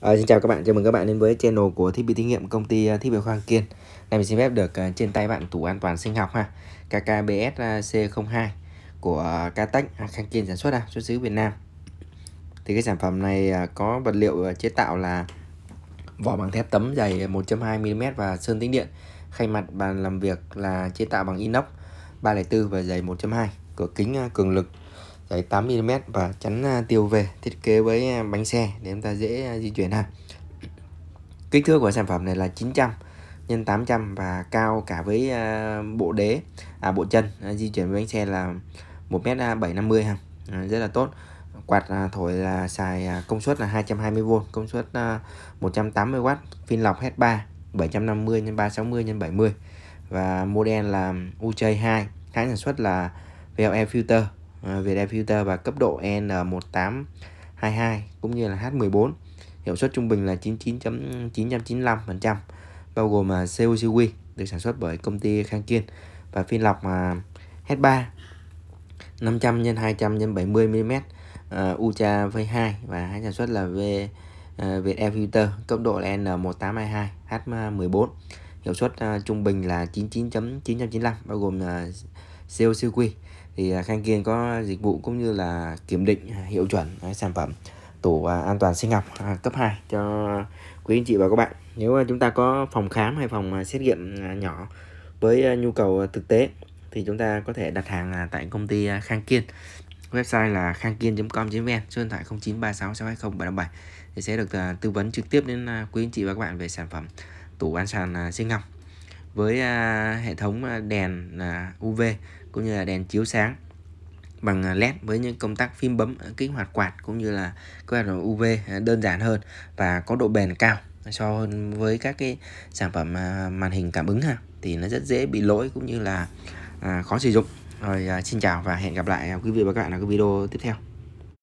À, xin chào các bạn, chào mừng các bạn đến với channel của thiết bị thí nghiệm công ty à, thiết bị khoa Kiên. Này mình xin phép được uh, trên tay bạn tủ an toàn sinh học ha, KKBS à, C02 của Katech Khang Kiên sản xuất ha, xuất xứ Việt Nam. Thì cái sản phẩm này có vật liệu chế tạo là vỏ bằng thép tấm dày 1.2 mm và sơn tĩnh điện. Khay mặt bàn làm việc là chế tạo bằng inox 304 và dày 1.2, cửa kính cường lực dài 8mm và chắn à, tiêu về thiết kế với à, bánh xe để chúng ta dễ à, di chuyển ha kích thước của sản phẩm này là 900 x 800 và cao cả với bộ đế à bộ chân di chuyển với bánh xe là 1m750 ha rất là tốt quạt thổi là xài công suất là 220V công suất 180W phin lọc H3 750 x 360 x 70 và model là UJ2 hãng sản xuất là VLE Filter À, Viettel filter và cấp độ N1822 cũng như là H14 hiệu suất trung bình là 99.995% bao gồm à, COCW được sản xuất bởi công ty Khang Kiên và phiên lọc mà H3 500 x 200 x 70 mm uh, Ultra V2 và hãng sản xuất là V uh, Việt Air Filter cấp độ là N1822 H14 hiệu suất uh, trung bình là 99.995 bao gồm uh, siêu siêu quy thì à, Khang Kiên có dịch vụ cũng như là kiểm định à, hiệu chuẩn à, sản phẩm tủ an toàn sinh học cấp 2 cho quý anh chị và các bạn nếu chúng ta có phòng khám hay phòng xét nghiệm nhỏ với nhu cầu thực tế thì chúng ta có thể đặt hàng tại công ty Khang Kiên website là khangkiên.com.vn số điện thoại 0936 620 thì sẽ được tư vấn trực tiếp đến quý anh chị và các bạn về sản phẩm tủ an toàn sinh học với à, hệ thống à, đèn là UV cũng như là đèn chiếu sáng bằng à, led với những công tắc phím bấm à, kích hoạt quạt cũng như là quạt UV đơn giản hơn và có độ bền cao so với các cái sản phẩm màn hình cảm ứng ha thì nó rất dễ bị lỗi cũng như là khó sử dụng rồi xin chào và hẹn gặp lại quý vị và các bạn ở các video tiếp theo